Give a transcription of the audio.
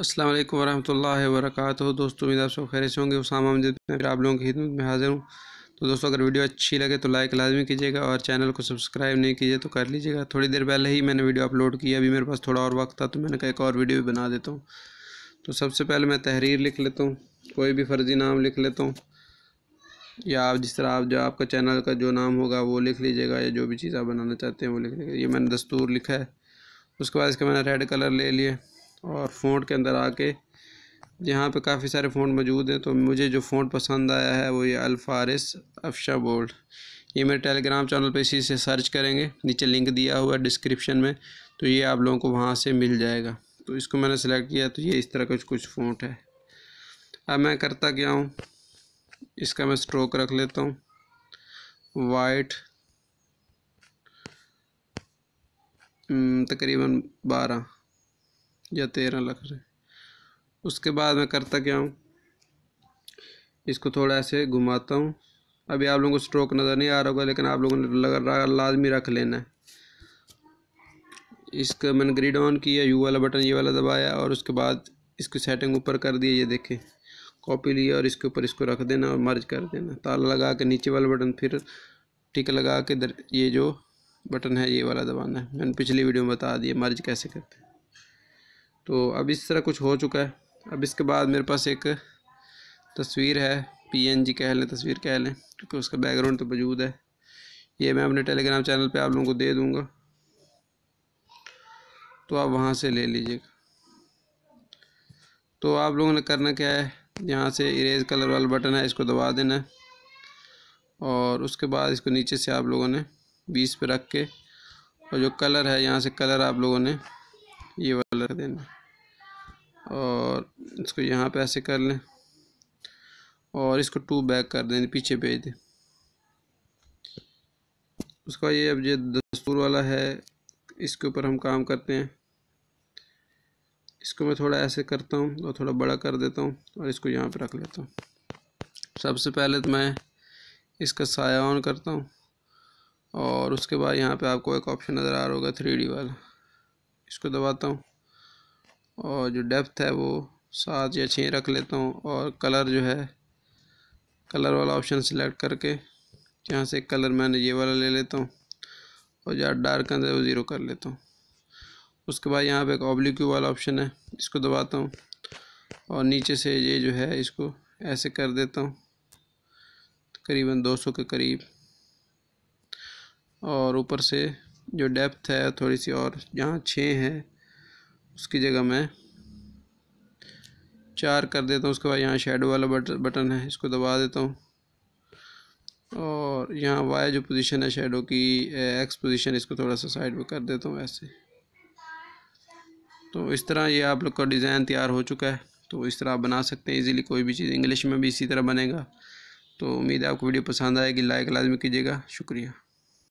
अस्सलाम वालेकुम वरहमतुल्लाहि वबरकातुहू दोस्तों उम्मीद आप सब खैर से होंगे उसामा मैं आप लोगों की खिदमत में हाज़िर हूँ तो दोस्तों अगर वीडियो अच्छी लगे तो लाइक लाजमी कीजिएगा और चैनल को सब्सक्राइब नहीं कीजिए तो कर लीजिएगा थोड़ी देर पहले ही मैंने वीडियो अपलोड की अभी मेरे पास थोड़ा और वक्त था तो मैंने कहा एक और वीडियो भी बना देता हूँ तो सबसे पहले मैं तहरीर लिख लेता हूँ कोई भी फ़र्ज़ी नाम लिख लेता हूँ या आप जिस तरह आप जो आपका चैनल का जो नाम होगा वो लिख लीजिएगा या जो भी चीज़ आप बनाना चाहते हैं वो लिख लीजिएगा ये मैंने दस्तूर लिखा है उसके बाद इसका मैंने रेड कलर ले लिया और फ़ोन के अंदर आके यहाँ पे काफ़ी सारे फ़ोन मौजूद हैं तो मुझे जो फ़ोन पसंद आया है वो ये अल्फ़ारिस अफशा बोल्ड ये मेरे टेलीग्राम चैनल पे इसी से सर्च करेंगे नीचे लिंक दिया हुआ है डिस्क्रिप्शन में तो ये आप लोगों को वहाँ से मिल जाएगा तो इसको मैंने सेलेक्ट किया तो ये इस तरह का कुछ फ़ोन है अब मैं करता क्या हूँ इसका मैं स्ट्रोक रख लेता हूँ वाइट हम्म, तकरीबन बारह या तेरह लख रहे उसके बाद मैं करता क्या हूँ इसको थोड़ा ऐसे घुमाता हूँ अभी आप लोगों को स्ट्रोक नज़र नहीं आ रहा होगा लेकिन आप लोगों ने लग लाजमी रख लेना है इसका मैंने ग्रिड ऑन किया यू वाला बटन ये वाला दबाया और उसके बाद इसको सेटिंग ऊपर कर दिया ये देखें कॉपी लिया और इसके ऊपर इसको रख देना और मर्ज कर देना ताला लगा के नीचे वाला बटन फिर टिक लगा के ये जो बटन है ये वाला दबाना है मैंने पिछली वीडियो में बता दिया मर्ज कैसे करते हैं तो अब इस तरह कुछ हो चुका है अब इसके बाद मेरे पास एक तस्वीर है पीएनजी कह लें तस्वीर कह लें क्योंकि उसका बैकग्राउंड तो मौजूद है ये मैं अपने टेलीग्राम चैनल पे आप लोगों को दे दूँगा तो आप वहाँ से ले लीजिएगा तो आप लोगों ने करना क्या है यहाँ से इरेज कलर वाला बटन है इसको दबा देना है और उसके बाद इसको नीचे से आप लोगों ने बीस पे रख के और जो कलर है यहाँ से कलर आप लोगों ने ये कलर देना और इसको यहाँ पे ऐसे कर लें और इसको टू बैक कर दें पीछे भेज दें उसका ये अब ये दस्तूर वाला है इसके ऊपर हम काम करते हैं इसको मैं थोड़ा ऐसे करता हूँ और थोड़ा बड़ा कर देता हूँ और इसको यहाँ पे रख लेता हूँ सबसे पहले तो मैं इसका साया ऑन करता हूँ और उसके बाद यहाँ पे आपको एक ऑप्शन नज़र आ रहा होगा थ्री वाला इसको दबाता हूँ और जो डेप्थ है वो सात या छः रख लेता हूँ और कलर जो है कलर वाला ऑप्शन सिलेक्ट करके यहाँ से कलर मैंने ये वाला ले लेता हूँ और जहाँ डार्क है वो ज़ीरो कर लेता हूँ उसके बाद यहाँ पे एक ऑब्लिक्यू वाला ऑप्शन है इसको दबाता हूँ और नीचे से ये जो है इसको ऐसे कर देता हूँ करीबन 200 के करीब और ऊपर से जो डेप्थ है थोड़ी सी और जहाँ छः है उसकी जगह मैं चार कर देता हूँ उसके बाद यहाँ शेडो वाला बटन बटन है इसको दबा देता हूँ और यहाँ वाई जो पोजीशन है शेडो की एक्स पोजीशन इसको थोड़ा सा साइड पर कर देता हूँ ऐसे तो इस तरह ये आप लोग का डिज़ाइन तैयार हो चुका है तो इस तरह आप बना सकते हैं इजीली कोई भी चीज़ इंग्लिश में भी इसी तरह बनेगा तो उम्मीद है आपको वीडियो पसंद आएगी लाइक लाजमी कीजिएगा शुक्रिया